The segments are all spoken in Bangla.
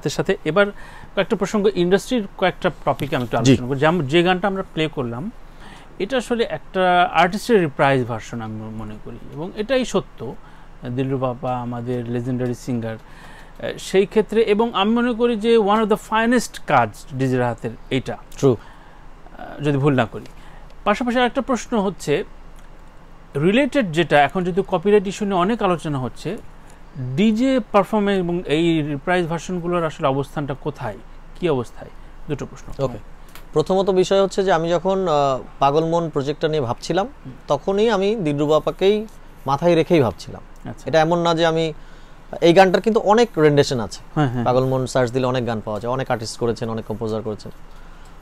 সাথে সাথে এবার কয়েকটা প্রসঙ্গ ইন্ডাস্ট্রির কয়েকটা টপিক আমি একটু আলোচনা করবো যেমন যে গানটা আমরা প্লে করলাম এটা আসলে একটা আর্টিস্টের রিপ্রাইজ ভার্সন আমি মনে করি এবং এটাই সত্য দিল্লু বাবা আমাদের লেজেন্ডারি সিঙ্গার সেই ক্ষেত্রে এবং আমি মনে করি যে ওয়ান অফ দ্য ফাইনেস্ট কাজ ডিজের হাতের এইটা ট্রু যদি ভুল না করি পাশাপাশি আরেকটা প্রশ্ন হচ্ছে রিলেটেড যেটা এখন যদি কপিরাইট ইস্যু নিয়ে অনেক আলোচনা হচ্ছে ডিজে পারফরমেন্স এবং এই রিপ্রাইজ ভার্সনগুলোর আসলে অবস্থানটা কোথায় কি অবস্থায় দুটো প্রশ্ন ওকে প্রথমত বিষয় হচ্ছে যে আমি যখন পাগলমন প্রজেক্টটা নিয়ে ভাবছিলাম তখনই আমি বাপাকেই মাথায় রেখেই ভাবছিলাম আচ্ছা। এটা এমন না যে আমি এই গানটার কিন্তু অনেক রেন্ডেশন আছে হ্যাঁ, হ্যাঁ। পাগলমন সার্চ দিলে অনেক গান পাওয়া যায় অনেক আর্টিস্ট করেছেন অনেক কম্পোজার করেছেন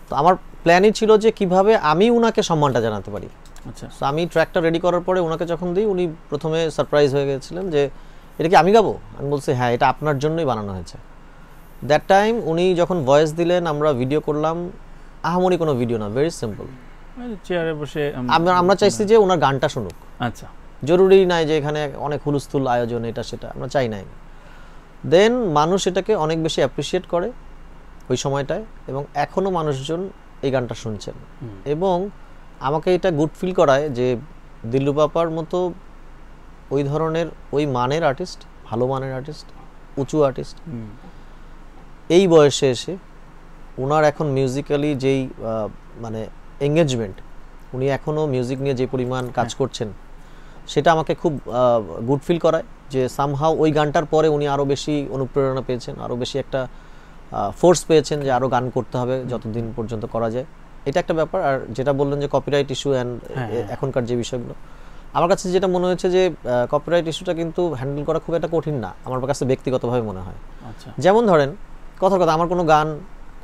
তো আমার প্ল্যানই ছিল যে কিভাবে আমি উনাকে সম্মানটা জানাতে পারি আচ্ছা আমি ট্র্যাকটা রেডি করার পরে ওনাকে যখন দিই উনি প্রথমে সারপ্রাইজ হয়ে গেছিলেন যে এটা কি আমি গাবো আমি বলছি হ্যাঁ এটা আপনার জন্যই বানানো হয়েছে দ্যাট টাইম উনি যখন ভয়েস দিলেন আমরা ভিডিও করলাম আহামরি কোনো ভিডিও না ভেরি সিম্পল চেয়ারে বসে আমরা চাইছি যে ওনার গানটা শুনুক আচ্ছা জরুরি নাই যে এখানে অনেক হুলস্থুল আয়োজন এটা সেটা আমরা চাই নাই দেন মানুষ এটাকে অনেক বেশি অ্যাপ্রিসিয়েট করে ওই সময়টায় এবং এখনও মানুষজন এই গানটা শুনছেন এবং আমাকে এটা গুড ফিল করায় যে দিল্লুপাপার মতো ওই ধরনের ওই মানের আর্টিস্ট ভালো মানের আর্টিস্ট উঁচু আর্টিস্ট এই বয়সে এসে ওনার এখন মিউজিক্যালি যেই মানে এঙ্গেজমেন্ট উনি এখনও মিউজিক নিয়ে যে পরিমাণ কাজ হ্যাঁ। করছেন সেটা আমাকে খুব গুড ফিল করায় যে সামহাও ওই গানটার পরে উনি আরও বেশি অনুপ্রেরণা পেয়েছেন আরও বেশি একটা ফোর্স পেয়েছেন যে আরও গান করতে হবে যতদিন পর্যন্ত করা যায় এটা একটা ব্যাপার আর যেটা বললেন যে কপিরাইট ইস্যু অ্যান্ড এখনকার যে বিষয়গুলো আমার কাছে যেটা মনে হয়েছে যে কপিরাইট ইস্যুটা কিন্তু হ্যান্ডেল করা খুব একটা কঠিন না আমার কাছে ব্যক্তিগতভাবে মনে হয় আচ্ছা। যেমন ধরেন কথার কথা আমার কোনো গান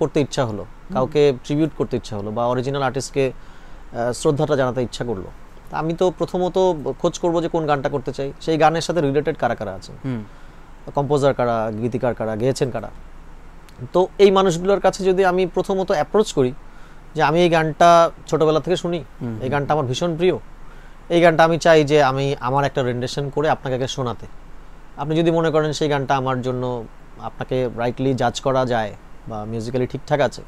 করতে ইচ্ছা হলো কাউকে ট্রিবিউট করতে ইচ্ছা হলো বা অরিজিনাল আর্টিস্টকে শ্রদ্ধাটা জানাতে ইচ্ছা করলো আমি তো প্রথমত খোঁজ করব যে কোন গানটা করতে চাই সেই গানের সাথে রিলেটেড কারা কারা আছে কম্পোজার কারা গীতিকার কারা গেয়েছেন কারা তো এই মানুষগুলোর কাছে যদি আমি প্রথমত অ্যাপ্রোচ করি যে আমি এই গানটা ছোটবেলা থেকে শুনি এই গানটা আমার ভীষণ প্রিয় এই গানটা আমি চাই যে আমি আমার একটা রেন্ডেশন করে আপনাকে আগে শোনাতে আপনি যদি মনে করেন সেই গানটা আমার জন্য আপনাকে রাইটলি জাজ করা যায় বা মিউজিক্যালি ঠিকঠাক আছে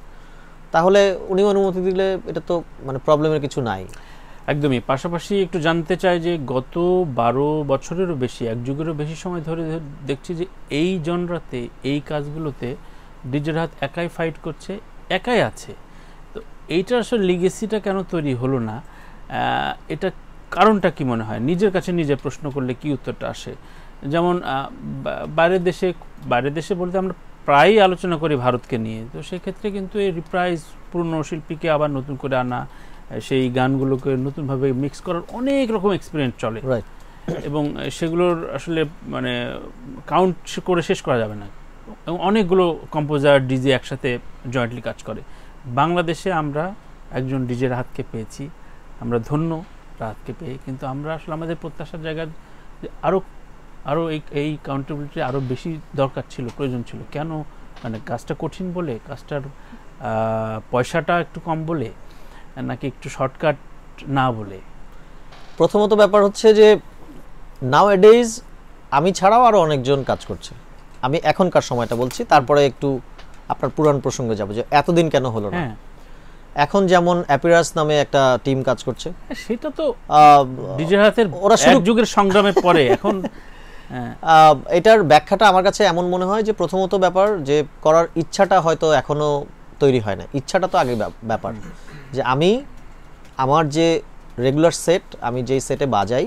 তাহলে উনি অনুমতি দিলে এটা তো মানে প্রবলেমের কিছু নাই একদমই পাশাপাশি একটু জানতে চাই যে গত বারো বছরেরও বেশি এক যুগেরও বেশি সময় ধরে দেখছি যে এই জনরাতে এই কাজগুলোতে ডিজের হাত একাই ফাইট করছে একাই আছে তো এইটা আসলে লিগেসিটা কেন তৈরি হলো না এটা কারণটা কি মনে হয় নিজের কাছে নিজে প্রশ্ন করলে কি উত্তরটা আসে যেমন বাইরের দেশে বাইরের দেশে বলতে আমরা প্রায়ই আলোচনা করি ভারতকে নিয়ে তো সেক্ষেত্রে কিন্তু এই রিপ্রাইজ পুরনো শিল্পীকে আবার নতুন করে আনা সেই গানগুলোকে নতুনভাবে মিক্স করার অনেক রকম এক্সপিরিয়েন্স চলে এবং সেগুলোর আসলে মানে কাউন্ট করে শেষ করা যাবে না এবং অনেকগুলো কম্পোজার ডিজে একসাথে জয়েন্টলি কাজ করে বাংলাদেশে আমরা একজন ডিজের হাতকে পেয়েছি আমরা ধন্য রাতকে পেয়ে কিন্তু আমরা আসলে আমাদের প্রত্যাশার জায়গা আরও আরও এই এই কাউন্টেবিলিটি আরও বেশি দরকার ছিল প্রয়োজন ছিল কেন মানে কাজটা কঠিন বলে কাজটার পয়সাটা একটু কম বলে নাকি একটু শর্টকাট না বলে প্রথমত ব্যাপার হচ্ছে যে নাও এডেইজ আমি ছাড়াও আরও অনেকজন কাজ করছে আমি এখনকার সময়টা বলছি তারপরে একটু আপনার পুরাণ প্রসঙ্গে যাবো যে এতদিন কেন হলো না হ্যাঁ। এখন যেমন অ্যাপিরাস নামে একটা টিম কাজ করছে হ্যাঁ, সেটা তো ডিজিটাল ওরা শুরু যুগের সংগ্রামের পরে এখন হ্যাঁ। এটার ব্যাখ্যাটা আমার কাছে এমন মনে হয় যে প্রথমত ব্যাপার যে করার ইচ্ছাটা হয়তো এখনো তৈরি হয় না ইচ্ছাটা তো আগে ব্যাপার যে আমি আমার যে রেগুলার সেট আমি যেই সেটে বাজাই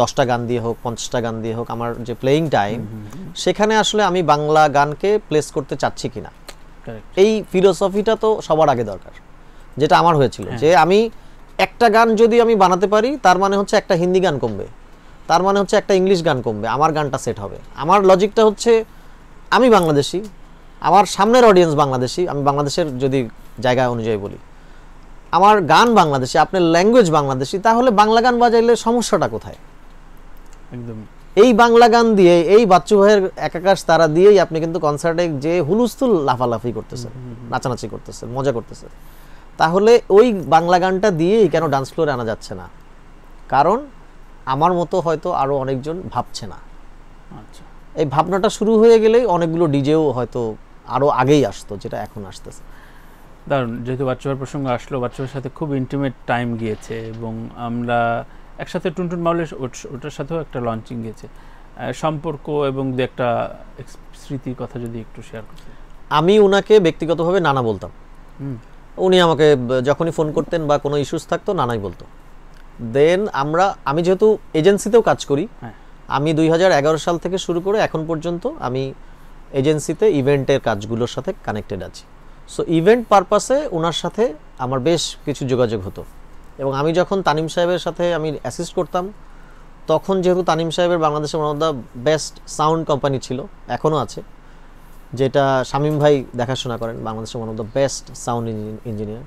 দশটা গান দিয়ে হোক পঞ্চাশটা গান দিয়ে হোক আমার যে প্লেয়িং টাইম সেখানে আসলে আমি বাংলা গানকে প্লেস করতে চাচ্ছি কিনা এই ফিলোসফিটা তো সবার আগে দরকার যেটা আমার হয়েছিল হ্যাঁ। যে আমি একটা গান যদি আমি বানাতে পারি তার মানে হচ্ছে একটা হিন্দি গান কমবে তার মানে হচ্ছে একটা ইংলিশ গান কমবে আমার গানটা সেট হবে আমার লজিকটা হচ্ছে আমি বাংলাদেশি আমার সামনের অডিয়েন্স বাংলাদেশি আমি বাংলাদেশের যদি জায়গা অনুযায়ী বলি আমার গান বাংলাদেশি আপনার ল্যাঙ্গুয়েজ বাংলাদেশি তাহলে বাংলা গান বাজাইলে সমস্যাটা কোথায় একদম এই বাংলা গান দিয়ে এই বাচ্চু ভাইয়ের একাকাশ তারা দিয়েই আপনি কিন্তু কনসার্টে যে হুলুস্থুল লাফালাফি করতেছেন নাচানাচি করতেছেন মজা করতেছেন তাহলে ওই বাংলা গানটা দিয়েই কেন ডান্স ফ্লোরে আনা যাচ্ছে না কারণ আমার মতো হয়তো আরও অনেকজন ভাবছে না আচ্ছা এই ভাবনাটা শুরু হয়ে গেলেই অনেকগুলো ডিজেও হয়তো আরও আগেই আসতো যেটা এখন আসতেছে দারুণ যেহেতু ভাইয়ের প্রসঙ্গ আসলো বাচ্চাবার সাথে খুব ইন্টিমেট টাইম গিয়েছে এবং আমরা একসাথে টুনটুন মাউলের ওটার সাথেও একটা লঞ্চিং গেছে সম্পর্ক এবং দু একটা স্মৃতির কথা যদি একটু শেয়ার করতে আমি ওনাকে ব্যক্তিগতভাবে নানা বলতাম উনি আমাকে যখনই ফোন করতেন বা কোনো ইস্যুস থাকতো নানাই বলতো দেন আমরা আমি যেহেতু এজেন্সিতেও কাজ করি হ্যাঁ। আমি দুই সাল থেকে শুরু করে এখন পর্যন্ত আমি এজেন্সিতে ইভেন্টের কাজগুলোর সাথে কানেক্টেড আছি সো ইভেন্ট পারপাসে ওনার সাথে আমার বেশ কিছু যোগাযোগ হতো এবং আমি যখন তানিম সাহেবের সাথে আমি অ্যাসিস্ট করতাম তখন যেহেতু তানিম সাহেবের বাংলাদেশের one of the best sound company ছিল এখনও আছে যেটা শামীম ভাই দেখাশোনা করেন বাংলাদেশের one of the best sound engineer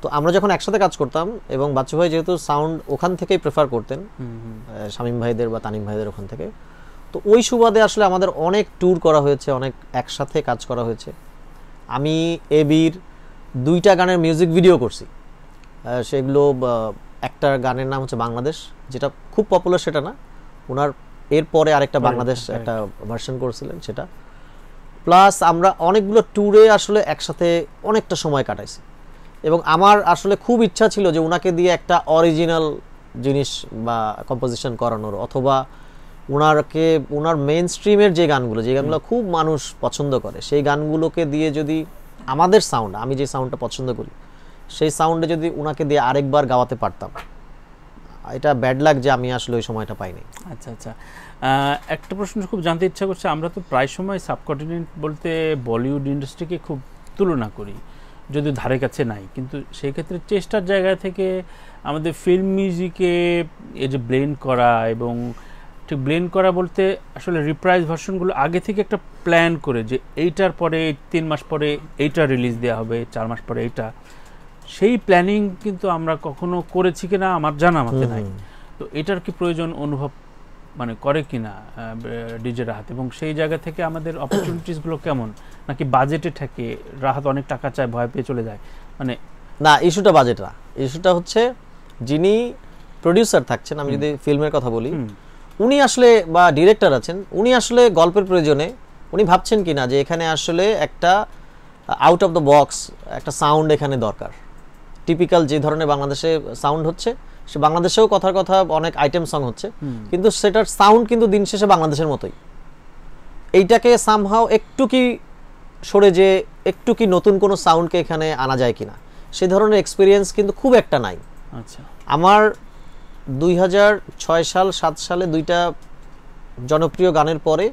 তো আমরা যখন একসাথে কাজ করতাম এবং বাচ্চু ভাই যেহেতু সাউন্ড ওখান থেকেই প্রেফার করতেন শামীম ভাইদের বা তানিম ভাইদের ওখান থেকে তো ওই সুবাদে আসলে আমাদের অনেক ট্যুর করা হয়েছে অনেক একসাথে কাজ করা হয়েছে আমি এবির দুইটা গানের মিউজিক ভিডিও করছি সেগুলো একটা গানের নাম হচ্ছে বাংলাদেশ যেটা খুব পপুলার সেটা না ওনার এরপরে আরেকটা বাংলাদেশ হ্যাঁ। একটা ভার্সন করেছিলেন সেটা প্লাস আমরা অনেকগুলো ট্যুরে আসলে একসাথে অনেকটা সময় কাটাইছি এবং আমার আসলে খুব ইচ্ছা ছিল যে ওনাকে দিয়ে একটা অরিজিনাল জিনিস বা কম্পোজিশন করানোর অথবা ওনারকে ওনার মেন স্ট্রিমের যে গানগুলো যে গানগুলো খুব মানুষ পছন্দ করে সেই গানগুলোকে দিয়ে যদি আমাদের সাউন্ড আমি যে সাউন্ডটা পছন্দ করি সেই সাউন্ডে যদি ওনাকে দিয়ে আরেকবার গাওয়াতে পারতাম এটা ব্যাড লাগ যে আমি আসলে ওই সময়টা পাইনি আচ্ছা আচ্ছা একটা প্রশ্ন খুব জানতে ইচ্ছা করছে আমরা তো প্রায় সময় সাবকন্টিনেন্ট বলতে বলিউড ইন্ডাস্ট্রিকে খুব তুলনা করি যদিও ধারে কাছে নাই কিন্তু সেক্ষেত্রে চেষ্টার জায়গা থেকে আমাদের ফিল্ম মিউজিকে এই যে ব্লেন্ড করা এবং ঠিক ব্লেন্ড করা বলতে আসলে রিপ্রাইজ ভার্সনগুলো আগে থেকে একটা প্ল্যান করে যে এইটার পরে তিন মাস পরে এইটা রিলিজ দেওয়া হবে চার মাস পরে এইটা সেই প্ল্যানিং কিন্তু আমরা কখনো করেছি কিনা আমার জানা মতে নাই তো এটার কি প্রয়োজন অনুভব মানে করে কিনা ডিজের রাহাত এবং সেই জায়গা থেকে আমাদের অপরচুনিটিসগুলো কেমন নাকি বাজেটে থাকে রাহাত অনেক টাকা চায় ভয় পেয়ে চলে যায় মানে না ইস্যুটা বাজেট না ইস্যুটা হচ্ছে যিনি প্রডিউসার থাকছেন আমি যদি ফিল্মের কথা বলি উনি আসলে বা ডিরেক্টর আছেন উনি আসলে গল্পের প্রয়োজনে উনি ভাবছেন কি না যে এখানে আসলে একটা আউট অফ দ্য বক্স একটা সাউন্ড এখানে দরকার টিপিক্যাল যে ধরনের বাংলাদেশে সাউন্ড হচ্ছে সে বাংলাদেশেও কথার কথা অনেক আইটেম সং হচ্ছে কিন্তু সেটার সাউন্ড কিন্তু দিন শেষে বাংলাদেশের মতোই এইটাকে সামহাও একটু কি সরে যে একটু কি নতুন কোনো সাউন্ডকে এখানে আনা যায় কিনা সে ধরনের এক্সপিরিয়েন্স কিন্তু খুব একটা নাই আচ্ছা আমার দুই সাল সাত সালে দুইটা জনপ্রিয় গানের পরে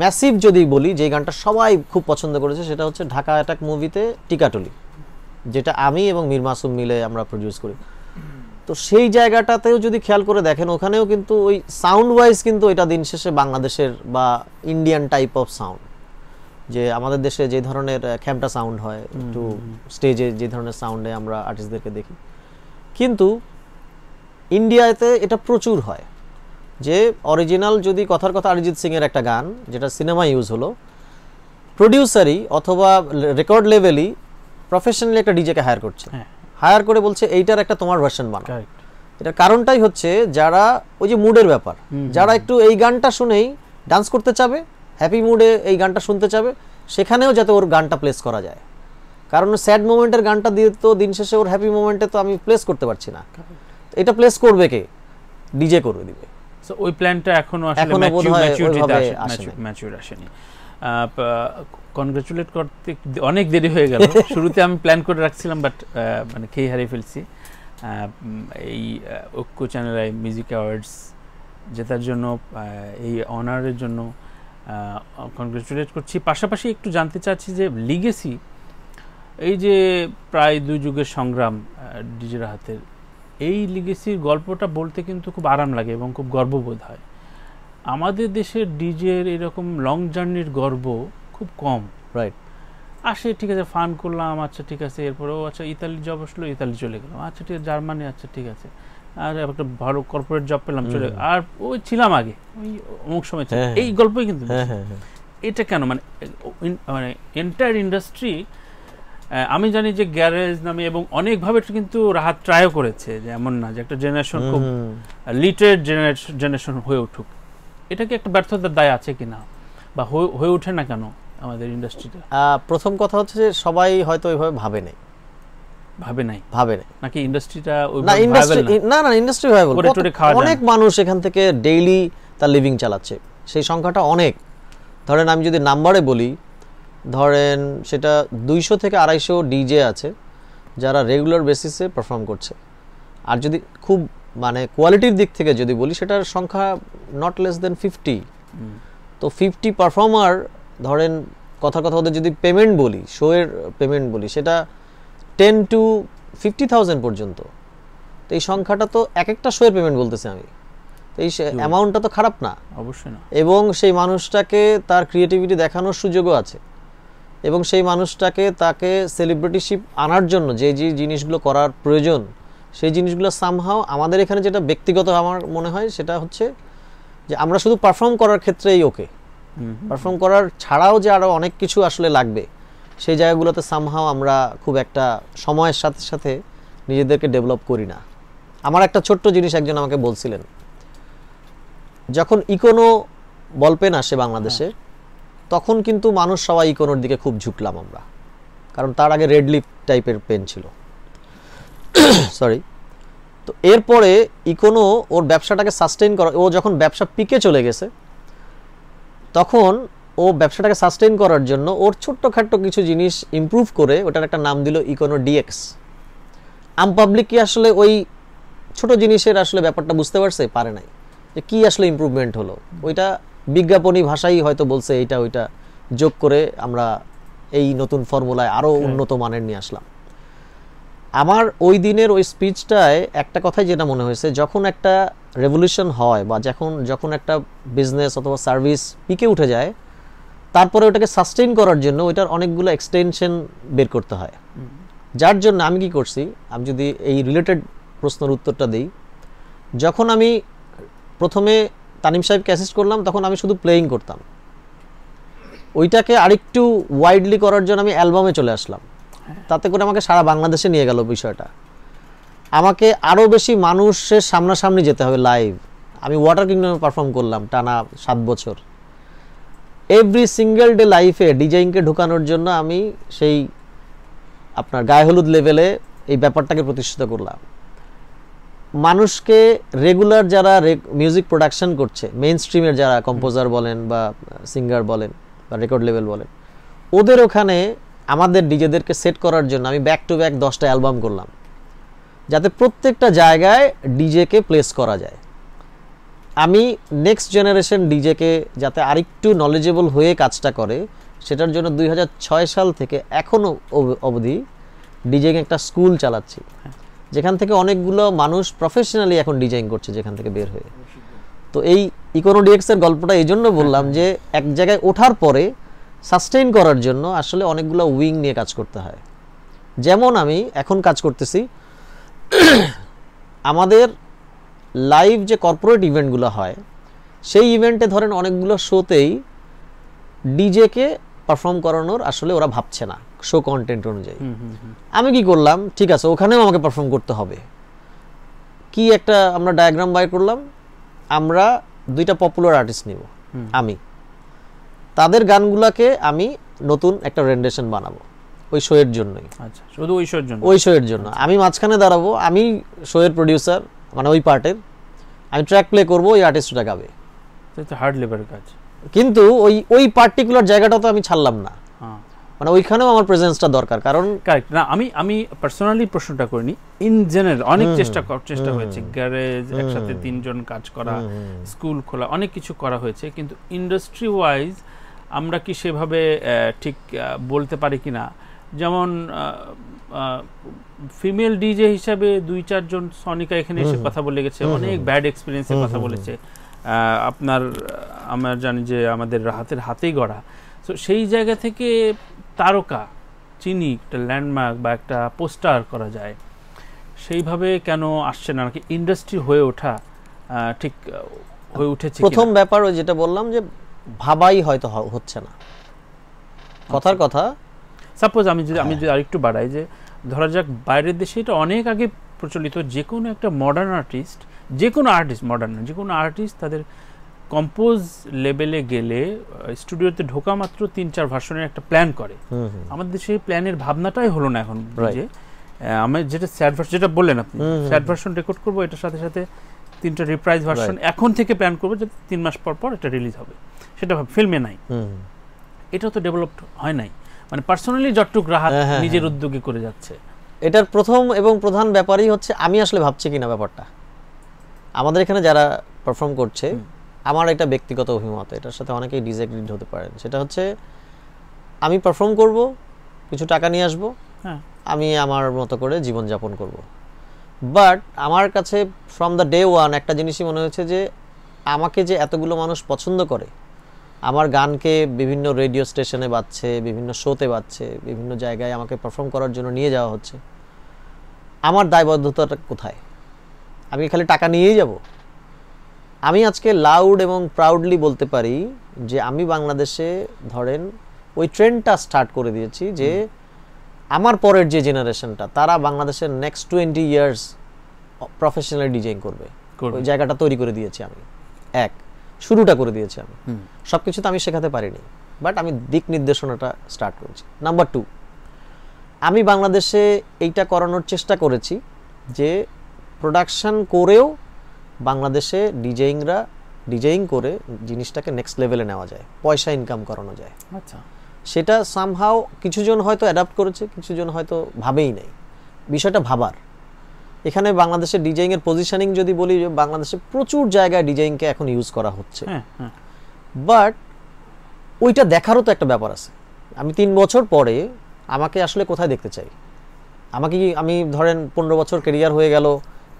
ম্যাসিভ যদি বলি যে গানটা সবাই খুব পছন্দ করেছে সেটা হচ্ছে ঢাকা অ্যাটাক মুভিতে টিকাটলি যেটা আমি এবং মীর মাসুম মিলে আমরা প্রডিউস করি তো সেই জায়গাটাতেও যদি খেয়াল করে দেখেন ওখানেও কিন্তু ওই সাউন্ড ওয়াইজ কিন্তু এটা দিন শেষে বাংলাদেশের বা ইন্ডিয়ান টাইপ অফ সাউন্ড যে আমাদের দেশে যে ধরনের খ্যামটা সাউন্ড হয় একটু স্টেজে যে ধরনের সাউন্ডে আমরা আর্টিস্টদেরকে দেখি কিন্তু ইন্ডিয়াতে এটা প্রচুর হয় যে অরিজিনাল যদি কথার কথা অরিজিৎ সিংয়ের একটা গান যেটা সিনেমা ইউজ হলো প্রডিউসারই অথবা রেকর্ড লেভেলই প্রফেশনালি একটা ডিজেকে হায়ার করছে হায়ার হ্যাঁ। করে বলছে এইটার একটা তোমার ভার্সন বানা এটার কারণটাই হচ্ছে যারা ওই যে মুডের ব্যাপার যারা একটু এই গানটা শুনেই ডান্স করতে চাবে হ্যাপি মুডে এই গানটা শুনতে চাবে সেখানেও যাতে ওর গানটা প্লেস করা যায় কারণ স্যাড মোমেন্টের গানটা দিয়ে তো দিন শেষে ওর হ্যাপি মোমেন্টে তো আমি প্লেস করতে পারছি না এটা প্লেস করবে কে ডিজে করবে দিবে সো ওই প্ল্যানটা এখনো আসলে ম্যাচিউর ম্যাচিউর আসেনি কনগ্রাচুলেট করতে অনেক দেরি হয়ে গেল শুরুতে আমি প্ল্যান করে রাখছিলাম বাট মানে খেয়ে হারিয়ে ফেলছি এই ঐক্য চ্যানেল আই মিউজিক অ্যাওয়ার্ডস জেতার জন্য এই অনারের জন্য কনগ্রেচুলেট করছি পাশাপাশি একটু জানতে চাচ্ছি যে লিগেসি এই যে প্রায় দুই যুগের সংগ্রাম ডিজের হাতের এই লিগেসির গল্পটা বলতে কিন্তু খুব আরাম লাগে এবং খুব গর্ববোধ হয় আমাদের দেশের ডিজের এরকম লং জার্নির গর্ব খুব কম রাইট আসে ঠিক আছে ফান করলাম আচ্ছা ঠিক আছে এরপরেও আচ্ছা ইতালি জব আসলো ইতালি চলে গেলাম আচ্ছা ঠিক আছে জার্মানি আচ্ছা ঠিক আছে আর একটা ভালো কর্পোরেট জব পেলাম চলে আর ওই ছিলাম আগে ওই অমুক সময় হ্যাঁ, হ্যাঁ। এই গল্পই কিন্তু হ্যাঁ, এটা কেন মানে মানে এন্টায়ার ইন্ডাস্ট্রি আমি জানি যে গ্যারেজ নামে এবং অনেকভাবে কিন্তু রাহাত ট্রাইও করেছে যে এমন না যে একটা জেনারেশন খুব লিটারেট জেনারেশন হয়ে উঠুক এটা কি একটা ব্যর্থতার দায় আছে কিনা বা হয়ে ওঠে না কেন আমাদের ইন্ডাস্ট্রিতে প্রথম কথা হচ্ছে যে সবাই হয়তো ওইভাবে ভাবে নাই ভাবে নাই ভাবে নাই নাকি ইন্ডাস্ট্রিটা না ইন্ডাস্ট্রি না না ইন্ডাস্ট্রি ভাইবল অনেক মানুষ এখান থেকে ডেইলি তার লিভিং চালাচ্ছে সেই সংখ্যাটা অনেক ধরেন আমি যদি নাম্বারে বলি ধরেন সেটা দুইশো থেকে আড়াইশো ডিজে আছে যারা রেগুলার বেসিসে পারফর্ম করছে আর যদি খুব মানে কোয়ালিটির দিক থেকে যদি বলি সেটার সংখ্যা নট লেস দেন ফিফটি তো ফিফটি পারফর্মার ধরেন কথার কথা ওদের যদি পেমেন্ট বলি শোয়ের পেমেন্ট বলি সেটা টেন টু ফিফটি থাউজেন্ড পর্যন্ত তো এই সংখ্যাটা তো এক একটা শোয়ের পেমেন্ট বলতেছি আমি তো এই অ্যামাউন্টটা তো খারাপ না অবশ্যই না এবং সেই মানুষটাকে তার ক্রিয়েটিভিটি দেখানোর সুযোগও আছে এবং সেই মানুষটাকে তাকে সেলিব্রিটিশিপ আনার জন্য যে যে জিনিসগুলো করার প্রয়োজন সেই জিনিসগুলো সামহাও আমাদের এখানে যেটা ব্যক্তিগত আমার মনে হয় সেটা হচ্ছে যে আমরা শুধু পারফর্ম করার ক্ষেত্রেই ওকে পারফর্ম করার ছাড়াও যে আরও অনেক কিছু আসলে লাগবে সেই জায়গাগুলোতে সামহাও আমরা খুব একটা সময়ের সাথে সাথে নিজেদেরকে ডেভেলপ করি না আমার একটা ছোট্ট জিনিস একজন আমাকে বলছিলেন যখন ইকোনো বলপেন আসে বাংলাদেশে হ্যাঁ। তখন কিন্তু মানুষ সবাই ইকোনোর দিকে খুব ঝুঁকলাম আমরা কারণ তার আগে রেড লিফ টাইপের পেন ছিল সরি তো এরপরে ইকোনো ওর ব্যবসাটাকে সাস্টেন করা ও যখন ব্যবসা পিকে চলে গেছে তখন ও ব্যবসাটাকে সাস্টেন করার জন্য ওর ছোট্টখাট্ট কিছু জিনিস ইম্প্রুভ করে ওটার একটা নাম দিল ইকোনো ডিএক্স আম পাবলিক কি আসলে ওই ছোট জিনিসের আসলে ব্যাপারটা বুঝতে পারছে পারে নাই যে কী আসলে ইম্প্রুভমেন্ট হলো ওইটা বিজ্ঞাপনী ভাষাই হয়তো বলছে এইটা ওইটা যোগ করে আমরা এই নতুন ফর্মুলায় আরও উন্নত মানের নিয়ে আসলাম আমার ওই দিনের ওই স্পিচটায় একটা কথাই যেটা মনে হয়েছে যখন একটা রেভলিউশন হয় বা যখন যখন একটা বিজনেস অথবা সার্ভিস পিকে উঠে যায় তারপরে ওটাকে সাস্টেইন করার জন্য ওইটার অনেকগুলো এক্সটেনশন বের করতে হয় যার জন্য আমি কি করছি আমি যদি এই রিলেটেড প্রশ্নের উত্তরটা দিই যখন আমি প্রথমে তানিম সাহেবকে অ্যাসিস্ট করলাম তখন আমি শুধু প্লেয়িং করতাম ওইটাকে আরেকটু ওয়াইডলি করার জন্য আমি অ্যালবামে চলে আসলাম তাতে করে আমাকে সারা বাংলাদেশে নিয়ে গেল বিষয়টা আমাকে আরও বেশি মানুষের সামনাসামনি যেতে হবে লাইভ আমি ওয়াটার কিংডমে পারফর্ম করলাম টানা সাত বছর এভরি সিঙ্গেল ডে লাইফে ডিজাইনকে ঢুকানোর জন্য আমি সেই আপনার গায়ে হলুদ লেভেলে এই ব্যাপারটাকে প্রতিষ্ঠিত করলাম মানুষকে রেগুলার যারা মিউজিক প্রোডাকশন করছে মেইন স্ট্রিমের যারা কম্পোজার বলেন বা সিঙ্গার বলেন বা রেকর্ড লেভেল বলেন ওদের ওখানে আমাদের ডিজেদেরকে সেট করার জন্য আমি ব্যাক টু ব্যাক দশটা অ্যালবাম করলাম যাতে প্রত্যেকটা জায়গায় ডিজেকে প্লেস করা যায় আমি নেক্সট জেনারেশন ডিজেকে যাতে আরেকটু নলেজেবল হয়ে কাজটা করে সেটার জন্য দুই সাল থেকে এখনও অবধি ডিজেইং একটা স্কুল চালাচ্ছি যেখান থেকে অনেকগুলো মানুষ প্রফেশনালি এখন ডিজাইন করছে যেখান থেকে বের হয়ে তো এই ইকোনোডিএক্সের গল্পটা এই জন্য বললাম যে এক জায়গায় ওঠার পরে সাস্টেইন করার জন্য আসলে অনেকগুলো উইং নিয়ে কাজ করতে হয় যেমন আমি এখন কাজ করতেছি আমাদের লাইভ যে কর্পোরেট ইভেন্টগুলো হয় সেই ইভেন্টে ধরেন অনেকগুলো শোতেই ডিজেকে পারফর্ম করানোর আসলে ওরা ভাবছে না শো কন্টেন্ট অনুযায়ী আমি কি করলাম ঠিক আছে ওখানেও আমাকে পারফর্ম করতে হবে কি একটা আমরা ডায়াগ্রাম বাই করলাম আমরা দুইটা পপুলার আর্টিস্ট নিব আমি তাদের গানগুলোকে আমি নতুন একটা রেন্ডেশন বানাবো ওই শোয়ের জন্যই আচ্ছা শুধু ওই শোয়ের জন্য ওই শোয়ের জন্য আমি মাঝখানে দাঁড়াবো আমি শোয়ের প্রডিউসার মানে ওই পার্টের আমি ট্র্যাক প্লে করবো ওই আর্টিস্টটা গাবে হার্ড লেবার কাজ কিন্তু ওই ওই পার্টিকুলার জায়গাটা তো আমি ছাড়লাম না হ্যাঁ। মানে ওইখানেও আমার প্রেজেন্সটা দরকার কারণ কারেক্ট না আমি আমি পার্সোনালি প্রশ্নটা করিনি ইন জেনারেল অনেক চেষ্টা চেষ্টা হয়েছে গ্যারেজ একসাথে তিনজন কাজ করা স্কুল খোলা অনেক কিছু করা হয়েছে কিন্তু ইন্ডাস্ট্রি ওয়াইজ আমরা কি সেভাবে ঠিক বলতে পারি কি না যেমন ফিমেল ডিজে হিসাবে দুই চারজন সনিকা এখানে এসে কথা বলে গেছে অনেক ব্যাড এক্সপিরিয়েন্সের কথা বলেছে আপনার আমার জানি যে আমাদের হাতের হাতেই গড়া তো সেই জায়গা থেকে তারকা চিনি একটা ল্যান্ডমার্ক বা একটা পোস্টার করা যায় সেইভাবে কেন আসছে না নাকি ইন্ডাস্ট্রি হয়ে ওঠা ঠিক হয়ে উঠেছে প্রথম ওই যেটা বললাম যে ভাবাই হয়তো হচ্ছে না কথার আচ্ছা। কথা সাপোজ আমি যদি আমি হ্যাঁ। যদি আরেকটু বাড়াই যে ধরা যাক বাইরের দেশে এটা অনেক আগে প্রচলিত যে কোনো একটা মডার্ন আর্টিস্ট যে কোনো আর্টিস্ট মডার্ন যে কোনো আর্টিস্ট তাদের কম্পোজ লেভেলে গেলে স্টুডিওতে ঢোকা মাত্র তিন চার ভার্সনের একটা প্ল্যান করে আমাদের দেশে প্ল্যানের ভাবনাটাই হলো না এখন যে আমি যেটা স্যাড ভার্সন যেটা বললেন আপনি স্যাড ভার্সন রেকর্ড করবো এটার সাথে সাথে তিনটা রিপ্রাইজ ভার্সন এখন থেকে প্ল্যান করবো যাতে তিন মাস পর পর এটা রিলিজ হবে সেটা ফিল্মে নাই এটা তো ডেভেলপড হয় নাই মানে পার্সোনালি যতটুক রাহাত হ্যাঁ, হ্যাঁ, নিজের হ্যাঁ। উদ্যোগে করে যাচ্ছে এটার প্রথম এবং প্রধান ব্যাপারই হচ্ছে আমি আসলে ভাবছি কিনা ব্যাপারটা আমাদের এখানে যারা পারফর্ম করছে আমার একটা ব্যক্তিগত অভিমত এটার সাথে অনেকেই ডিসএগ্রিড হতে পারেন সেটা হচ্ছে আমি পারফর্ম করব কিছু টাকা নিয়ে আসবো আমি আমার মতো করে জীবনযাপন করব বাট আমার কাছে ফ্রম দ্য ডে ওয়ান একটা জিনিসই মনে হয়েছে যে আমাকে যে এতগুলো মানুষ পছন্দ করে আমার গানকে বিভিন্ন রেডিও স্টেশনে বাজছে বিভিন্ন শোতে বাজছে বিভিন্ন জায়গায় আমাকে পারফর্ম করার জন্য নিয়ে যাওয়া হচ্ছে আমার দায়বদ্ধতাটা কোথায় আমি খালি টাকা নিয়েই যাব আমি আজকে লাউড এবং প্রাউডলি বলতে পারি যে আমি বাংলাদেশে ধরেন ওই ট্রেন্ডটা স্টার্ট করে দিয়েছি যে আমার পরের যে জেনারেশনটা তারা বাংলাদেশের next twenty years professional design করবে ওই জায়গাটা তৈরি করে দিয়েছি আমি এক শুরুটা করে দিয়েছি আমি সব কিছু তো আমি শেখাতে পারিনি বাট আমি দিক নির্দেশনাটা স্টার্ট করেছি নাম্বার টু আমি বাংলাদেশে এইটা করানোর চেষ্টা করেছি যে প্রোডাকশান করেও বাংলাদেশে ডিজেইংরা ডিজেইং করে জিনিসটাকে নেক্সট লেভেলে নেওয়া যায় পয়সা ইনকাম করানো যায় আচ্ছা সেটা সামহাও কিছুজন হয়তো অ্যাডাপ্ট করেছে কিছুজন হয়তো ভাবেই নেই বিষয়টা ভাবার এখানে বাংলাদেশের ডিজাইনের পজিশনিং যদি বলি বাংলাদেশে প্রচুর জায়গায় ডিজাইনকে এখন ইউজ করা হচ্ছে বাট হ্যাঁ, হ্যাঁ। ওইটা দেখারও তো একটা ব্যাপার আছে আমি তিন বছর পরে আমাকে আসলে কোথায় দেখতে চাই আমাকে কি আমি ধরেন পনেরো বছর কেরিয়ার হয়ে গেল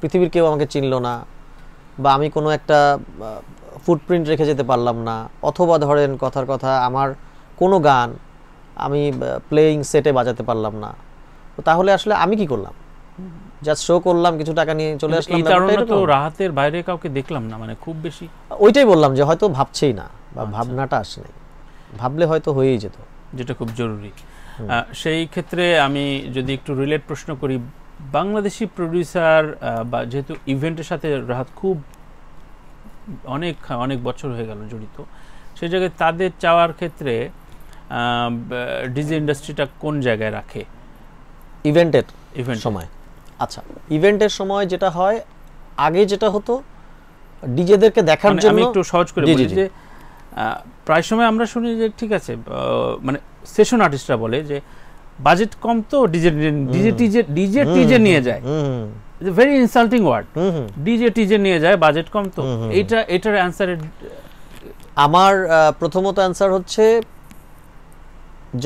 পৃথিবীর কেউ আমাকে চিনল না বা আমি কোনো একটা ফুটপ্রিন্ট রেখে যেতে পারলাম না অথবা ধরেন কথার কথা আমার কোনো গান আমি প্লেয়িং সেটে বাজাতে পারলাম না তাহলে আসলে আমি কি করলাম জাস্ট শো করলাম কিছু টাকা নিয়ে চলে আসলাম এই কারণে তো রাহাতের বাইরে কাউকে দেখলাম না মানে খুব বেশি ওইটাই বললাম যে হয়তো ভাবছেই না বা আচ্ছা। ভাবনাটা আসে ভাবলে হয়তো হয়েই যেত যেটা খুব জরুরি সেই ক্ষেত্রে আমি যদি একটু রিলেট প্রশ্ন করি বাংলাদেশি প্রডিউসার বা যেহেতু ইভেন্টের সাথে রাহাত খুব অনেক অনেক বছর হয়ে গেল জড়িত সেই জায়গায় তাদের চাওয়ার ক্ষেত্রে ডিজি ইন্ডাস্ট্রিটা কোন জায়গায় রাখে ইভেন্টের ইভেন্ট সময় আচ্ছা ইভেন্টের সময় যেটা হয় আগে যেটা হতো ডিজেদেরকে দেখার মানে জন্য একটু সহজ করে বলি যে প্রায় সময় আমরা শুনি যে ঠিক আছে মানে সেশন আর্টিস্টরা বলে যে বাজেট কম তো DJ DJ TJ DJ TJ নিয়ে যায় very insulting word DJ TJ নিয়ে যায় বাজেট কম তো এটা এটার অ্যান্সার আমার প্রথমত অ্যান্সার হচ্ছে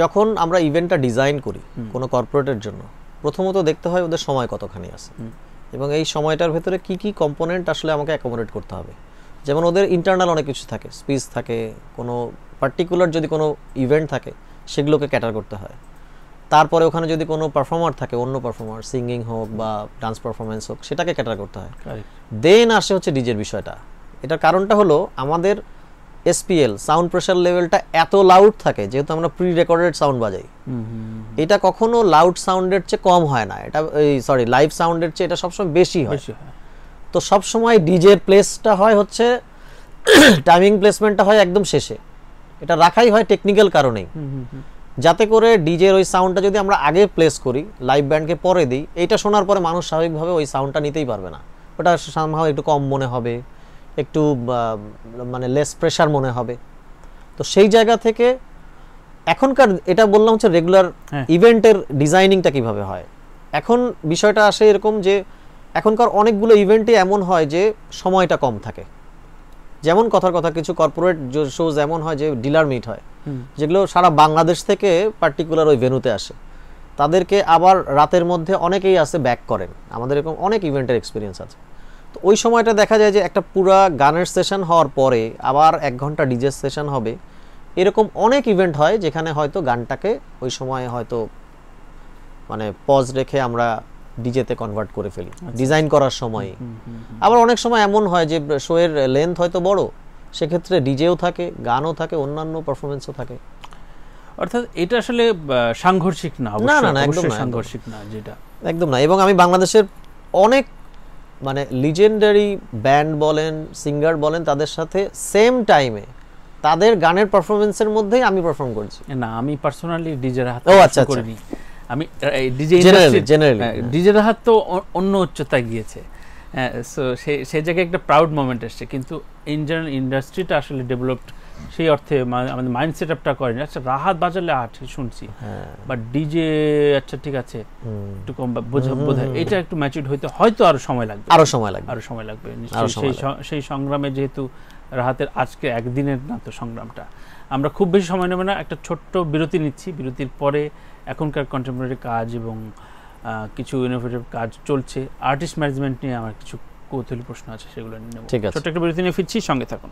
যখন আমরা ইভেন্টটা ডিজাইন করি কোনো কর্পোরেটের জন্য প্রথমত দেখতে হয় ওদের সময় কতখানি আছে এবং এই সময়টার ভেতরে কি কি কম্পোনেন্ট আসলে আমাকে অ্যাকোমোডেট করতে হবে যেমন ওদের ইন্টারনাল অনেক কিছু থাকে স্পিচ থাকে কোনো পার্টিকুলার যদি কোনো ইভেন্ট থাকে সেগুলোকে ক্যাটার করতে হয় তারপরে ওখানে যদি কোনো পারফর্মার থাকে অন্য পারফর্মার সিঙ্গিং হোক বা ডান্স পারফরমেন্স হোক সেটাকে ক্যাটার করতে হয় দেন আসে হচ্ছে ডিজের বিষয়টা এটার কারণটা হলো আমাদের এসপিএল সাউন্ড প্রেশার লেভেলটা এত লাউড থাকে যেহেতু আমরা প্রি রেকর্ডেড সাউন্ড বাজাই এটা কখনো লাউড সাউন্ডের চেয়ে কম হয় না এটা এই সরি লাইভ সাউন্ডের চেয়ে এটা সবসময় বেশি হয় তো সবসময় ডিজের প্লেসটা হয় হচ্ছে টাইমিং প্লেসমেন্টটা হয় একদম শেষে এটা রাখাই হয় টেকনিক্যাল কারণেই যাতে করে ডিজের ওই সাউন্ডটা যদি আমরা আগে প্লেস করি লাইভ ব্যান্ডকে পরে দিই এইটা শোনার পরে মানুষ স্বাভাবিকভাবে ওই সাউন্ডটা নিতেই পারবে না ওটা সামহাও একটু কম মনে হবে একটু মানে লেস প্রেশার মনে হবে তো সেই জায়গা থেকে এখনকার এটা বললাম হচ্ছে রেগুলার ইভেন্টের ডিজাইনিংটা কিভাবে হয় এখন বিষয়টা আসে এরকম যে এখনকার অনেকগুলো ইভেন্টই এমন হয় যে সময়টা কম থাকে যেমন কথার কথা কিছু কর্পোরেট শোজ এমন হয় যে ডিলার মিট হয় যেগুলো সারা বাংলাদেশ থেকে পার্টিকুলার ওই ভেনুতে আসে তাদেরকে আবার রাতের মধ্যে অনেকেই আসে ব্যাক করেন আমাদের এরকম অনেক ইভেন্টের এক্সপিরিয়েন্স আছে তো ওই সময়টা দেখা যায় যে একটা পুরা গানের সেশন হওয়ার পরে আবার এক ঘন্টা ডিজে সেশন হবে এরকম অনেক ইভেন্ট হয় যেখানে হয়তো গানটাকে ওই সময় হয়তো মানে পজ রেখে আমরা ডিজেতে কনভার্ট করে ফেলি ডিজাইন আচ্ছা। করার সময় আবার অনেক সময় এমন হয় যে শোয়ের লেন্থ হয়তো বড় সেক্ষেত্রে ডিজেও থাকে গানও থাকে অন্যান্য পারফরমেন্সও থাকে অর্থাৎ এটা আসলে সাংঘর্ষিক না না না একদম সাংঘর্ষিক না যেটা একদম না এবং আমি বাংলাদেশের অনেক মানে লিজেন্ডারি ব্যান্ড বলেন সিঙ্গার বলেন তাদের সাথে সেম টাইমে তাদের গানের পারফরমেন্সের মধ্যেই আমি পারফর্ম করছি না আমি পার্সোনালি ডিজের হাত ও আচ্ছা, আচ্ছা করিনি আমি ডিজে জেনারেলি জেনারেলি ডিজের হাত তো অন্য উচ্চতায় গিয়েছে সো সেই সেই জায়গায় একটা প্রাউড মোমেন্ট আসছে কিন্তু ইন জেনারেল ইন্ডাস্ট্রিটা আসলে ডেভেলপড সেই অর্থে আমাদের মাইন্ড সেট আপটা করেন আচ্ছা রাহাত বাজালে আট শুনছি বা হ্যাঁ। ডিজে আচ্ছা ঠিক আছে একটু কম বোঝা বোঝা এটা একটু ম্যাচিউড হইতে হয়তো আরো সময় লাগবে আরো সময় লাগবে আরো সময় লাগবে সেই সেই সংগ্রামে যেহেতু রাহাতের আজকে একদিনের না তো সংগ্রামটা আমরা খুব বেশি সময় নেব না একটা ছোট্ট বিরতি নিচ্ছি বিরতির পরে এখনকার কন্টেম্পোরারি কাজ এবং কিছু ইনোভেটিভ কাজ চলছে আর্টিস্ট ম্যানেজমেন্ট নিয়ে আমার কিছু কৌতূহলী প্রশ্ন আছে সেগুলো নিয়ে নেব ছোট্ট একটা বিরতি নিয়ে ফিরছি সঙ্গে থাকুন